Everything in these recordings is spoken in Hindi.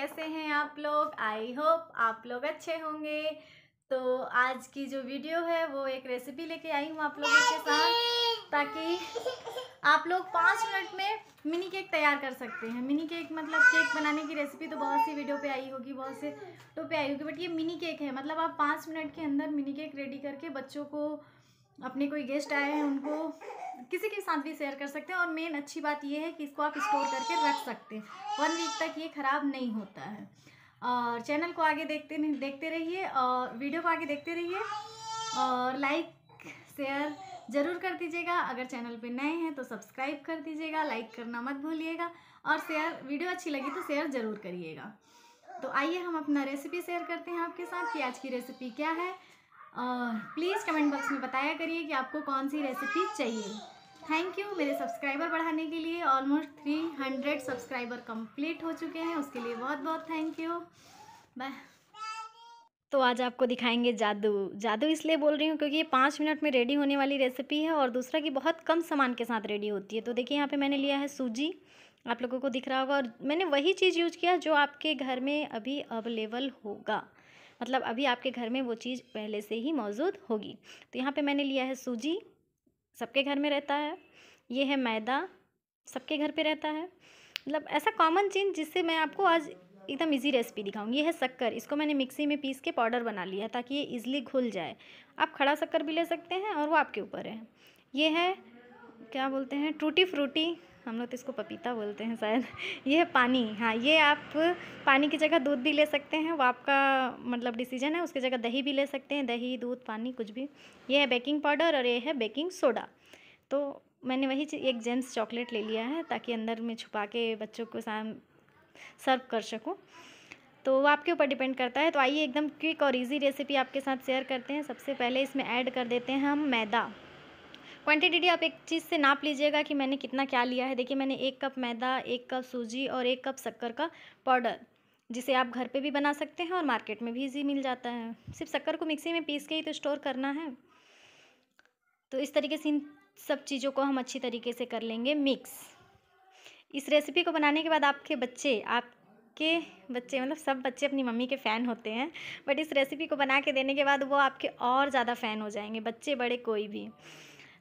कैसे हैं आप लोग आई होप आप लोग अच्छे होंगे तो आज की जो वीडियो है वो एक रेसिपी लेके आई हूँ आप लोगों के साथ ताकि आप लोग पाँच मिनट में मिनी केक तैयार कर सकते हैं मिनी केक मतलब केक बनाने की रेसिपी तो बहुत सी वीडियो पे आई होगी बहुत से तो पे आई होगी बट ये मिनी केक है मतलब आप पाँच मिनट के अंदर मिनी केक रेडी करके बच्चों को अपने कोई गेस्ट आए हैं उनको किसी के साथ भी शेयर कर सकते हैं और मेन अच्छी बात यह है कि इसको आप स्टोर करके रख सकते हैं वन वीक तक ये ख़राब नहीं होता है और चैनल को आगे देखते देखते रहिए और वीडियो को आगे देखते रहिए और लाइक शेयर ज़रूर कर दीजिएगा अगर चैनल पे नए हैं तो सब्सक्राइब कर दीजिएगा लाइक करना मत भूलिएगा और शेयर वीडियो अच्छी लगी तो शेयर ज़रूर करिएगा तो आइए हम अपना रेसिपी शेयर करते हैं आपके साथ कि आज की रेसिपी क्या है प्लीज़ कमेंट बॉक्स में बताया करिए कि आपको कौन सी रेसिपी चाहिए थैंक यू मेरे सब्सक्राइबर बढ़ाने के लिए almost three hundred subscriber complete हो चुके हैं उसके लिए बहुत बहुत थैंक यू बाय तो आज आपको दिखाएंगे जादू जादू इसलिए बोल रही हूँ क्योंकि ये पाँच मिनट में रेडी होने वाली रेसिपी है और दूसरा कि बहुत कम सामान के साथ रेडी होती है तो देखिए यहाँ पे मैंने लिया है सूजी आप लोगों को दिख रहा होगा और मैंने वही चीज़ यूज किया जो आपके घर में अभी अवेलेबल होगा मतलब अभी आपके घर में वो चीज़ पहले से ही मौजूद होगी तो यहाँ पे मैंने लिया है सूजी सबके घर में रहता है ये है मैदा सबके घर पे रहता है मतलब ऐसा कॉमन चीज जिससे मैं आपको आज एकदम इजी रेसिपी दिखाऊंगी ये है शक्कर इसको मैंने मिक्सी में पीस के पाउडर बना लिया ताकि ये ईज़िली घुल जाए आप खड़ा शक्कर भी ले सकते हैं और वो आपके ऊपर है ये है क्या बोलते हैं टूटी फ्रूटी हम लोग तो इसको पपीता बोलते हैं शायद ये है पानी हाँ ये आप पानी की जगह दूध भी ले सकते हैं वो आपका मतलब डिसीजन है उसकी जगह दही भी ले सकते हैं दही दूध पानी कुछ भी ये है बेकिंग पाउडर और ये है बेकिंग सोडा तो मैंने वही एक जेम्स चॉकलेट ले लिया है ताकि अंदर में छुपा के बच्चों को शाम सर्व कर सकूँ तो वो आपके ऊपर डिपेंड करता है तो आइए एकदम क्विक और इजी रेसिपी आपके साथ शेयर करते हैं सबसे पहले इसमें ऐड कर देते हैं हम मैदा क्वांटिटी आप एक चीज़ से नाप लीजिएगा कि मैंने कितना क्या लिया है देखिए मैंने एक कप मैदा एक कप सूजी और एक कप शक्कर का पाउडर जिसे आप घर पे भी बना सकते हैं और मार्केट में भी इजी मिल जाता है सिर्फ शक्कर को मिक्सी में पीस के ही तो स्टोर करना है तो इस तरीके से इन सब चीज़ों को हम अच्छी तरीके से कर लेंगे मिक्स इस रेसिपी को बनाने के बाद आपके बच्चे आप आपके बच्चे मतलब सब बच्चे अपनी मम्मी के फ़ैन होते हैं बट इस रेसिपी को बना के देने के बाद वो आपके और ज़्यादा फ़ैन हो जाएंगे बच्चे बड़े कोई भी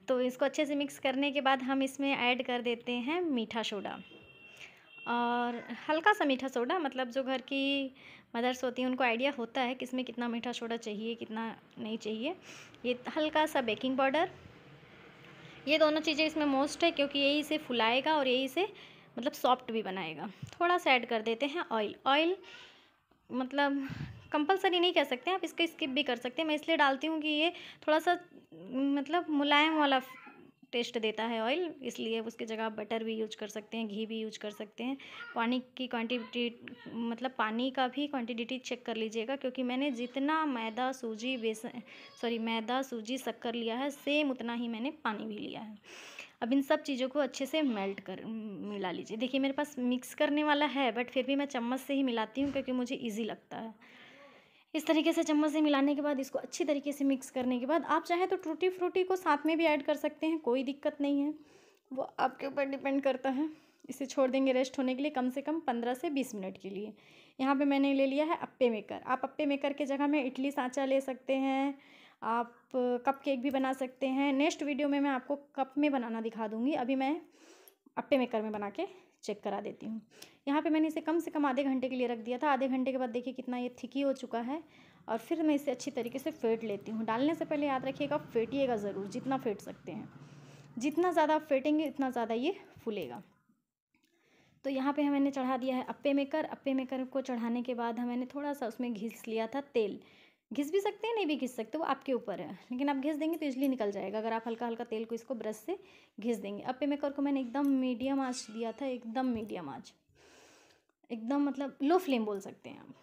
तो इसको अच्छे से मिक्स करने के बाद हम इसमें ऐड कर देते हैं मीठा सोडा और हल्का सा मीठा सोडा मतलब जो घर की मदर्स होती हैं उनको आइडिया होता है कि इसमें कितना मीठा सोडा चाहिए कितना नहीं चाहिए ये हल्का सा बेकिंग पाउडर ये दोनों चीज़ें इसमें मोस्ट है क्योंकि यही इसे फुलाएगा और यही इसे मतलब सॉफ्ट भी बनाएगा थोड़ा सा ऐड कर देते हैं ऑयल ऑयल मतलब कंपलसरी नहीं कह सकते आप इसको स्किप भी कर सकते हैं मैं इसलिए डालती हूँ कि ये थोड़ा सा मतलब मुलायम वाला टेस्ट देता है ऑयल इसलिए उसकी जगह आप बटर भी यूज कर सकते हैं घी भी यूज कर सकते हैं पानी की क्वांटिटी मतलब पानी का भी क्वांटिटी चेक कर लीजिएगा क्योंकि मैंने जितना मैदा सूजी बेसन सॉरी मैदा सूजी शक्कर लिया है सेम उतना ही मैंने पानी भी लिया है अब इन सब चीज़ों को अच्छे से मेल्ट कर मिला लीजिए देखिए मेरे पास मिक्स करने वाला है बट फिर भी मैं चम्मच से ही मिलाती हूँ क्योंकि मुझे ईजी लगता है इस तरीके से चम्मच से मिलाने के बाद इसको अच्छी तरीके से मिक्स करने के बाद आप चाहे तो टूटी फ्रूटी को साथ में भी ऐड कर सकते हैं कोई दिक्कत नहीं है वो आपके ऊपर डिपेंड करता है इसे छोड़ देंगे रेस्ट होने के लिए कम से कम पंद्रह से बीस मिनट के लिए यहाँ पे मैंने ले लिया है अप्पे मेकर आप अप्पे मेकर के जगह में इडली सांचा ले सकते हैं आप कप केक भी बना सकते हैं नेक्स्ट वीडियो में मैं आपको कप में बनाना दिखा दूँगी अभी मैं अप्पे मेकर में बना के चेक करा देती हूँ यहाँ पे मैंने इसे कम से कम आधे घंटे के लिए रख दिया था आधे घंटे के बाद देखिए कितना ये थिकी हो चुका है और फिर मैं इसे अच्छी तरीके से फेंट लेती हूँ डालने से पहले याद रखिएगा फेंटिएगा ज़रूर जितना फेंट सकते हैं जितना ज़्यादा आप फेंटेंगे उतना ज़्यादा ये फूलेगा तो यहाँ पे मैंने चढ़ा दिया है अप्पे मेकर अप्पे मेकर को चढ़ाने के बाद हमने थोड़ा सा उसमें घिस लिया था तेल घिस भी सकते हैं नहीं भी घिस सकते वो आपके ऊपर है लेकिन आप घिस देंगे तो इजली निकल जाएगा अगर आप हल्का हल्का तेल को इसको ब्रश से घिस देंगे अब पे मेकर को मैंने एकदम मीडियम आँच दिया था एकदम मीडियम आँच एकदम मतलब लो फ्लेम बोल सकते हैं आप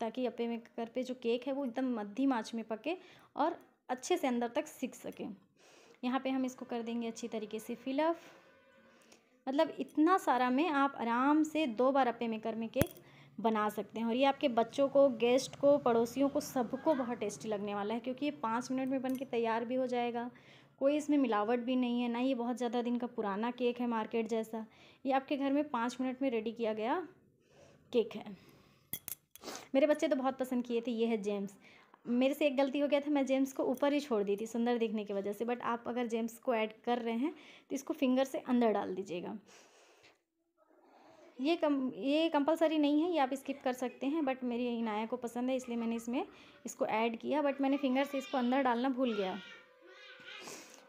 ताकि अपे मेकर पे जो केक है वो एकदम मध्यम आँच में पके और अच्छे से अंदर तक सीख सके यहाँ पे हम इसको कर देंगे अच्छी तरीके से फिलअप मतलब इतना सारा में आप आराम से दो बार अपे मेकर में केक बना सकते हैं और ये आपके बच्चों को गेस्ट को पड़ोसियों को सबको बहुत टेस्टी लगने वाला है क्योंकि ये पाँच मिनट में बन के तैयार भी हो जाएगा कोई इसमें मिलावट भी नहीं है ना ये बहुत ज़्यादा दिन का पुराना केक है मार्केट जैसा ये आपके घर में पाँच मिनट में रेडी किया गया केक है मेरे बच्चे तो बहुत पसंद किए थे ये है जेम्स मेरे से एक गलती हो गया था मैं जेम्स को ऊपर ही छोड़ दी थी सुंदर दिखने की वजह से बट आप अगर जेम्स को ऐड कर रहे हैं तो इसको फिंगर से अंदर डाल दीजिएगा ये कम ये कंपलसरी नहीं है ये आप स्किप कर सकते हैं बट मेरी इनाया को पसंद है इसलिए मैंने इसमें इसको ऐड किया बट मैंने फिंगर से इसको अंदर डालना भूल गया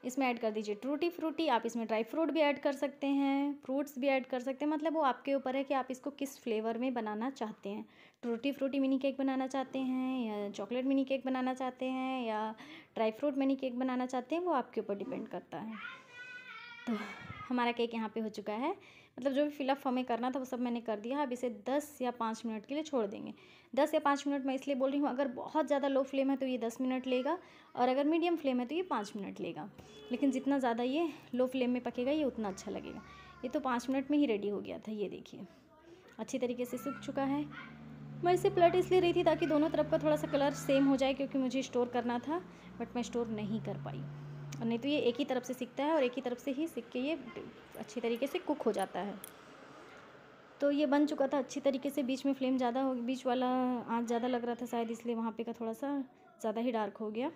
इसमें ऐड कर दीजिए ट्रूटी फ्रूटी आप इसमें ड्राई फ्रूट भी ऐड कर सकते हैं फ्रूट्स भी ऐड कर सकते हैं मतलब वो आपके ऊपर है कि आप इसको किस फ्लेवर में बनाना चाहते हैं ट्रूटी फ्रूटी मिनी केक बनाना चाहते हैं या चॉकलेट मिनी केक बनाना चाहते हैं या ड्राई फ्रूट मिनी केक बनाना चाहते हैं वो आपके ऊपर डिपेंड करता है तो हमारा केक यहाँ पर हो चुका है मतलब जो भी फिलअप हमें करना था वो सब मैंने कर दिया अब इसे दस या पाँच मिनट के लिए छोड़ देंगे दस या पाँच मिनट मैं इसलिए बोल रही हूँ अगर बहुत ज़्यादा लो फ्लेम है तो ये दस मिनट लेगा और अगर मीडियम फ्लेम है तो ये पाँच मिनट लेगा लेकिन जितना ज़्यादा ये लो फ्लेम में पकेगा ये उतना अच्छा लगेगा ये तो पाँच मिनट में ही रेडी हो गया था ये देखिए अच्छी तरीके से सूख चुका है मैं इसे प्लट इसलिए रही थी ताकि दोनों तरफ का थोड़ा सा कलर सेम हो जाए क्योंकि मुझे स्टोर करना था बट मैं स्टोर नहीं कर पाई और नहीं तो ये एक ही तरफ से सीखता है और एक ही तरफ से ही सीख के ये अच्छी तरीके से कुक हो जाता है तो ये बन चुका था अच्छी तरीके से बीच में फ्लेम ज़्यादा हो बीच वाला आँच ज़्यादा लग रहा था शायद इसलिए वहाँ पे का थोड़ा सा ज़्यादा ही डार्क हो गया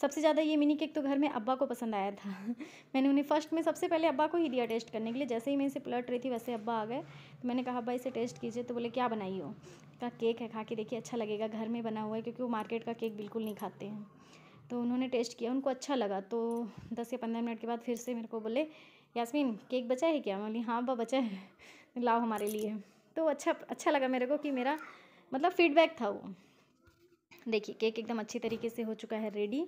सबसे ज़्यादा ये मिनी केक तो घर में अब्बा को पसंद आया था मैंने उन्हें फर्स्ट में सबसे पहले अब्बा को ही दिया टेस्ट करने के लिए जैसे ही मैं इसे पलट रही थी वैसे अब्बा आ गए तो मैंने कहा अब्बा इसे टेस्ट कीजिए तो बोले क्या बनाई हो कहा केक है खा के देखिए अच्छा लगेगा घर में बना हुआ है क्योंकि वो मार्केट का केक बिल्कुल नहीं खाते हैं तो उन्होंने टेस्ट किया उनको अच्छा लगा तो दस या पंद्रह मिनट के बाद फिर से मेरे को बोले यासमीन केक बचा है क्या बोली हाँ बा बचा है लाओ हमारे लिए तो अच्छा अच्छा लगा मेरे को कि मेरा मतलब फीडबैक था वो देखिए केक एकदम अच्छी तरीके से हो चुका है रेडी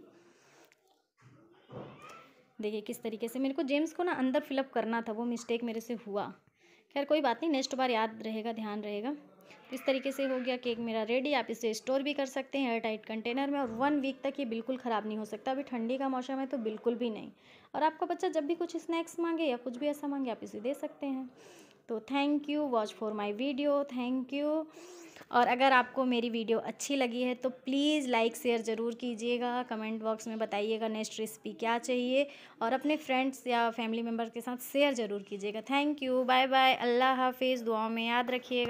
देखिए किस तरीके से मेरे को जेम्स को ना अंदर फिलअप करना था वो मिस्टेक मेरे से हुआ खैर कोई बात नहीं नेक्स्ट बार याद रहेगा ध्यान रहेगा इस तरीके से हो गया केक मेरा रेडी आप इसे स्टोर भी कर सकते हैं एयर टाइट कंटेनर में और वन वीक तक ये बिल्कुल ख़राब नहीं हो सकता अभी ठंडी का मौसम है तो बिल्कुल भी नहीं और आपका बच्चा जब भी कुछ स्नैक्स मांगे या कुछ भी ऐसा मांगे आप इसे दे सकते हैं तो thank you watch for my video thank you और अगर आपको मेरी वीडियो अच्छी लगी है तो प्लीज़ लाइक शेयर ज़रूर कीजिएगा कमेंट बॉक्स में बताइएगा नेक्स्ट रेसिपी क्या चाहिए और अपने फ्रेंड्स या फैमिली मेम्बर के साथ शेयर ज़रूर कीजिएगा थैंक यू बाय बाय अल्लाह हाफिज़ दुआओं में याद रखिएगा